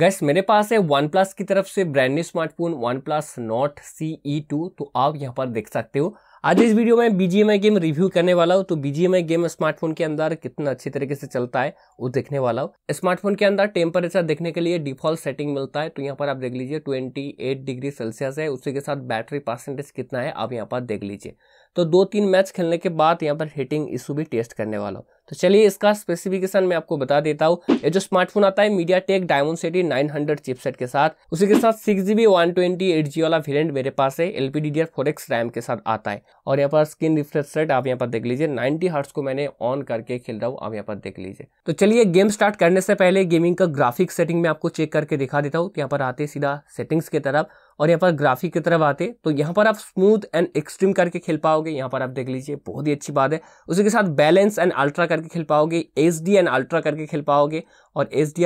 gas मेरे पास है वन प्लस की तरफ से brand new smartphone one plus Nord C E two तो आप यहाँ पर देख सकते हो आज इस वीडियो में बीजीएमआई गेम रिव्यू करने वाला हूँ तो बीजीएमआई गेम स्मार्टफोन के अंदर कितना अच्छी तरीके से चलता है वो देखने वाला हूँ स्मार्टफोन के अंदर टेम्परेचर देखने के लिए डिफॉल्ट सेटिंग मिलता है तो यहाँ पर आप देख लीजिए 28 डिग्री सेल्सियस है उसी के साथ बैटरी परसेंटेज कितना है आप यहाँ पर देख लीजिए तो दो तीन मैच खेलने के बाद यहाँ पर हीटिंग इशू भी टेस्ट करने वाला हूँ तो चलिए इसका स्पेसिफिकेशन मैं आपको बता देता हूँ ये जो स्मार्टफोन आता है MediaTek Dimensity nine hundred chipset के साथ उसी के साथ six G B one twenty eight G वाला वेरियंट मेरे पास है LP D D R four X RAM के साथ आता है और यहाँ पर स्क्रीन रिफ्रेश रेट आप यहाँ पर देख लीजिए 90 हर्ट्स को मैंने ऑन करके खेल रहा हूँ आप यहाँ पर देख लीजिए तो चलिए गेम स्टार्ट करने से पहले गेमिंग का ग्राफिक सेटिंग में आपको चेक करके दिखा देता हूँ तो यहाँ पर आते सीधा सेटिंग्स की तरफ और यहाँ पर ग्राफिक की तरफ आते तो यहाँ पर आप स्मूथ एंड एक्सट्रीम करके खेल पाओगे यहाँ पर आप देख लीजिए बहुत ही अच्छी बात है उसी के साथ बैलेंस एंड अल्ट्रा करके खेल पाओगे एच एंड अल्ट्रा करके खेल पाओगे और एच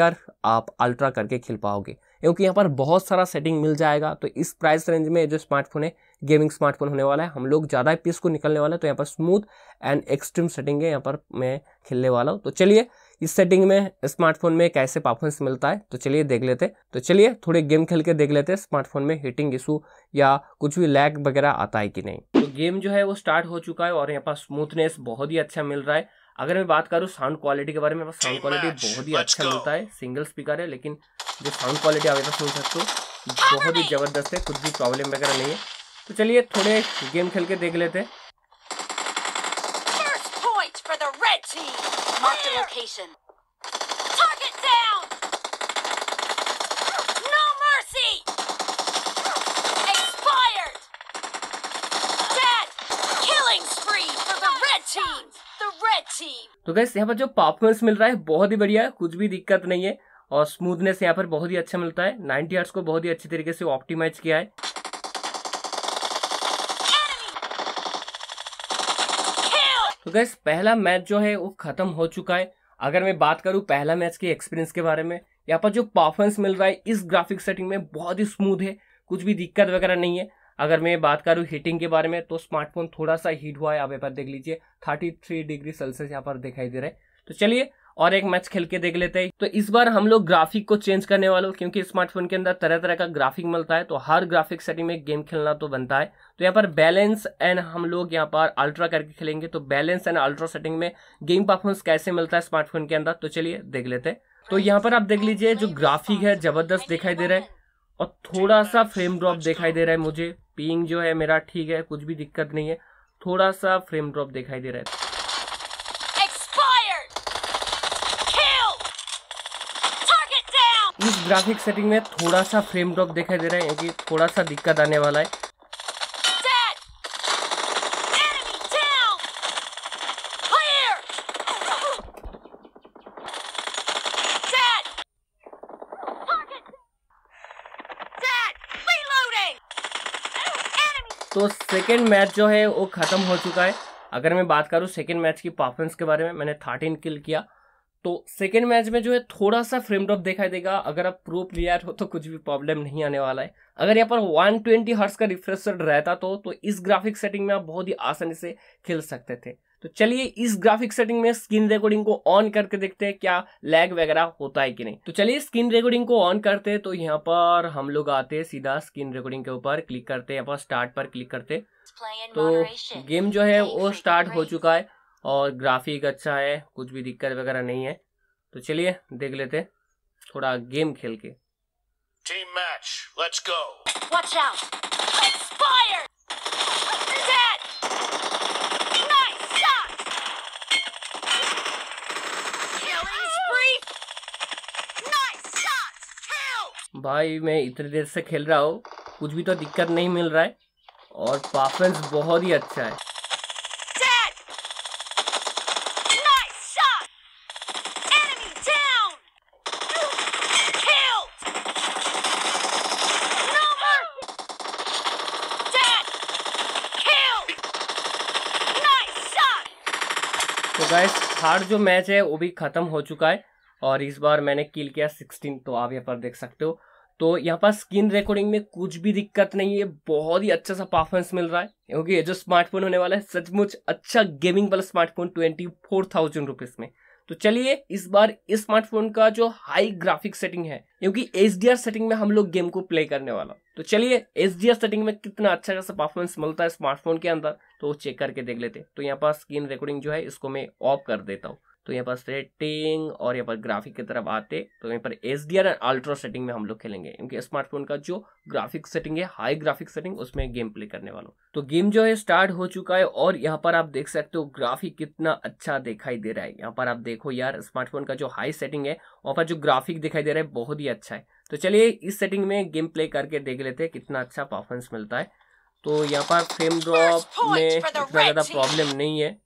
आप अल्ट्रा करके खेल पाओगे क्योंकि यहाँ पर बहुत सारा सेटिंग मिल जाएगा तो इस प्राइस रेंज में जो स्मार्टफोन है गेमिंग स्मार्टफोन होने वाला है हम लोग ज़्यादा पीस को निकलने वाला है तो यहाँ पर स्मूथ एंड एक्सट्रीम सेटिंग है यहाँ पर मैं खेलने वाला हूँ तो चलिए इस सेटिंग में स्मार्टफोन में कैसे परफॉर्मेंस मिलता है तो चलिए देख लेते तो चलिए थोड़े गेम खेल के देख लेते हैं स्मार्टफोन में हीटिंग इशू या कुछ भी लैग वगैरह आता है कि नहीं तो गेम जो है वो स्टार्ट हो चुका है और यहाँ पर स्मूथनेस बहुत ही अच्छा मिल रहा है अगर मैं बात करूँ साउंड क्वालिटी के बारे में साउंड तो क्वालिटी बहुत ही अच्छा मिलता है सिंगल स्पीकर है लेकिन जो साउंड क्वालिटी आप सुन सकते हो बहुत ही ज़बरदस्त है कुछ भी प्रॉब्लम वगैरह नहीं है तो चलिए थोड़े गेम खेल के देख लेते तो गैस यहाँ पर जो परफॉर्मेंस मिल रहा है बहुत ही बढ़िया है कुछ भी दिक्कत नहीं है और स्मूथनेस यहाँ पर बहुत ही अच्छा मिलता है 90 हर्ट्ज को बहुत ही अच्छी तरीके से ऑप्टिमाइज किया है तो गैस पहला मैच जो है वो ख़त्म हो चुका है अगर मैं बात करूँ पहला मैच के एक्सपीरियंस के बारे में यहाँ पर जो परफॉर्मेंस मिल रहा है इस ग्राफिक सेटिंग में बहुत ही स्मूथ है कुछ भी दिक्कत वगैरह नहीं है अगर मैं बात करूँ हीटिंग के बारे में तो स्मार्टफोन थोड़ा सा हीट हुआ है आप यहाँ पर देख लीजिए थर्टी थ्री डिग्री सेल्सियस यहाँ पर दिखाई दे रहा है तो चलिए और एक मैच खेल के देख लेते हैं तो इस बार हम लोग ग्राफिक को चेंज करने वालों क्योंकि स्मार्टफोन के अंदर तरह तरह का ग्राफिक मिलता है तो हर ग्राफिक सेटिंग में गेम खेलना तो बनता है तो यहाँ पर बैलेंस एंड हम लोग यहाँ पर अल्ट्रा करके खेलेंगे तो बैलेंस एंड अल्ट्रा सेटिंग में गेम परफॉर्मेंस कैसे मिलता है स्मार्टफोन के अंदर तो चलिए देख लेते हैं तो यहाँ पर आप देख लीजिए जो ग्राफिक है जबरदस्त दिखाई दे रहा है और थोड़ा सा फ्रेम ड्रॉप दिखाई दे रहा है मुझे पिंग जो है मेरा ठीक है कुछ भी दिक्कत नहीं है थोड़ा सा फ्रेम ड्रॉप दिखाई दे रहा है इस ग्राफिक सेटिंग में थोड़ा सा फ्रेम ड्रॉप दिखाई दे रहा है क्योंकि थोड़ा सा दिक्कत आने वाला है तो सेकेंड मैच जो है वो ख़त्म हो चुका है अगर मैं बात करूँ सेकेंड मैच की परफॉर्मेंस के बारे में मैंने थर्टीन किल किया तो सेकेंड मैच में जो है थोड़ा सा फ्रेम ड्रॉप दिखाई देगा अगर आप प्रो प्लेयर हो तो कुछ भी प्रॉब्लम नहीं आने वाला है अगर यहाँ पर 120 ट्वेंटी हर्ट्स का रिफ्रेशर रहता तो तो इस ग्राफिक सेटिंग में आप बहुत ही आसानी से खेल सकते थे तो चलिए इस ग्राफिक सेटिंग में स्क्रीन रिकॉर्डिंग को ऑन करके देखते हैं क्या लैग वगैरह होता है कि नहीं तो चलिए स्क्रीन रिकॉर्डिंग को ऑन करते हैं तो यहाँ पर हम लोग आते हैं सीधा स्क्रीन रिकॉर्डिंग के ऊपर क्लिक करते हैं यहाँ पर स्टार्ट पर क्लिक करते तो गेम जो है वो स्टार्ट हो चुका है और ग्राफिक अच्छा है कुछ भी दिक्कत वगैरह नहीं है तो चलिए देख लेते थोड़ा गेम खेल के भाई मैं इतनी देर से खेल रहा हूँ कुछ भी तो दिक्कत नहीं मिल रहा है और परफॉर्मेंस बहुत ही अच्छा है तो गाइस हार्ड जो मैच है वो भी ख़त्म हो चुका है और इस बार मैंने किल किया सिक्सटीन तो आप यहाँ पर देख सकते हो तो यहाँ पर स्क्रीन रिकॉर्डिंग में कुछ भी दिक्कत नहीं है बहुत ही अच्छा सा परफॉर्मेंस मिल रहा है क्योंकि ये जो स्मार्टफोन होने वाला है सचमुच अच्छा गेमिंग वाला smartphone twenty four thousand rupees में तो चलिए इस बार इस स्मार्टफोन का जो हाई ग्राफिक सेटिंग है क्योंकि एच सेटिंग में हम लोग गेम को प्ले करने वाला तो चलिए एच सेटिंग में कितना अच्छा खासा परफॉर्मेंस मिलता है स्मार्टफोन के अंदर तो चेक करके देख लेते तो यहाँ पर स्क्रीन रिकॉर्डिंग जो है इसको मैं ऑफ कर देता हूँ तो यहाँ पर सेटिंग और यहाँ पर ग्राफिक की तरफ आते तो यहाँ पर S D R ultra setting में हम लोग खेलेंगे क्योंकि स्मार्टफोन का जो ग्राफिक सेटिंग है हाई ग्राफिक सेटिंग उसमें गेम प्ले करने वालों तो गेम जो है स्टार्ट हो चुका है और यहाँ पर आप देख सकते हो ग्राफिक कितना अच्छा दिखाई दे रहा है यहाँ पर आप देखो यार स्मार्टफोन का जो हाई सेटिंग है वहाँ पर जो ग्राफिक दिखाई दे रहा है बहुत ही अच्छा है तो चलिए इस सेटिंग में गेम प्ले करके देख लेते हैं कितना अच्छा परफॉर्मेंस मिलता है तो यहाँ पर फ्रेम ड्रॉप में इतना ज़्यादा प्रॉब्लम नहीं है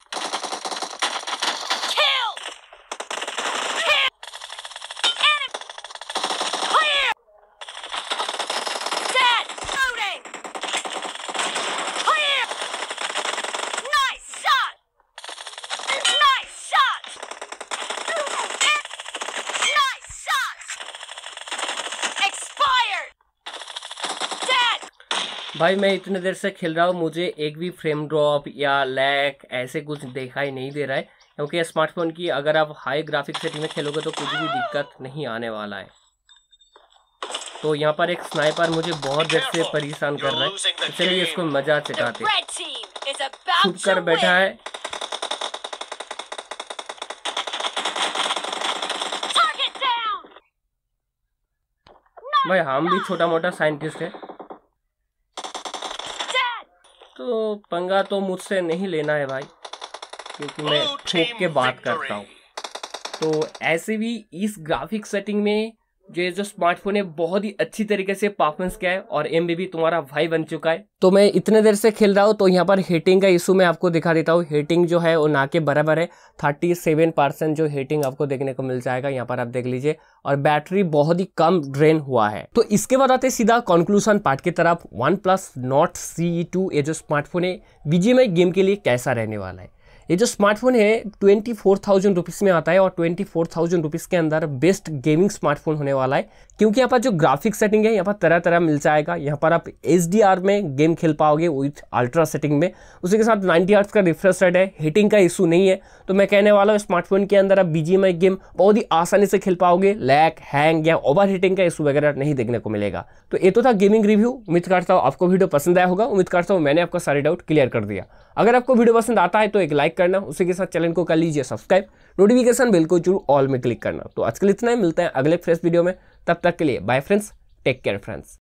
भाई मैं इतने देर से खेल रहा हूँ मुझे एक भी फ्रेम ड्रॉप या लैक ऐसे कुछ दिखाई नहीं दे रहा है क्योंकि स्मार्टफोन की अगर आप हाई ग्राफिक सेटिंग में खेलोगे तो कुछ भी दिक्कत नहीं आने वाला है तो यहाँ पर एक स्नाइपर मुझे बहुत देर से परेशान कर रहा है चलिए इसको मजा चटाते छुप कर बैठा है भाई हम भी छोटा मोटा साइंटिस्ट है तो पंगा तो मुझसे नहीं लेना है भाई क्योंकि मैं ठोक के बात करता हूँ तो ऐसे भी इस ग्राफिक सेटिंग में जो ये जो स्मार्टफोन है बहुत ही अच्छी तरीके से परफॉर्मेंस किया है और एम भी तुम्हारा भाई बन चुका है तो मैं इतने देर से खेल रहा हूँ तो यहाँ पर हीटिंग का इशू मैं आपको दिखा देता हूँ हीटिंग जो है वो ना के बराबर है थर्टी सेवन परसेंट जो हीटिंग आपको देखने को मिल जाएगा यहाँ पर आप देख लीजिए और बैटरी बहुत ही कम ड्रेन हुआ है तो इसके बाद आते सीधा कॉन्क्लूसन पार्ट की तरफ one plus Nord CE two ये जो स्मार्टफोन है बीजीएमआई गेम के लिए कैसा रहने वाला है ये जो स्मार्टफोन है ट्वेंटी फोर थाउजेंड रुपीज़ में आता है और ट्वेंटी फोर थाउजेंड रुपीज़ के अंदर बेस्ट गेमिंग स्मार्टफोन होने वाला है क्योंकि यहाँ पर जो ग्राफिक सेटिंग है यहाँ पर तरह तरह मिल जाएगा यहाँ पर आप एच में गेम खेल पाओगे विथ अल्ट्रा सेटिंग में उसी के साथ नाइनटी आर्ट्स का रिफ्रेश रेट है हीटिंग का इशू नहीं है तो मैं कहने वाला हूँ स्मार्टफोन के अंदर आप बी गेम बहुत ही आसानी से खेल पाओगे लैक हैंग या ओवर हीटिंग का इशू वगैरह नहीं देखने को मिलेगा तो ये तो था गेमिंग रिव्यू उम्मीद करता हूँ आपको वीडियो पसंद आया होगा उम्मीद करता हूँ मैंने आपका सारे डाउट क्लियर कर दिया अगर आपको वीडियो पसंद आता है तो एक लाइक करना उसी के साथ चैनल को कर लीजिए सब्सक्राइब नोटिफिकेशन बिल को जरूर ऑल में क्लिक करना तो आज के लिए इतना ही मिलता है अगले फ्रेश वीडियो में तब तक के लिए bye friends take care friends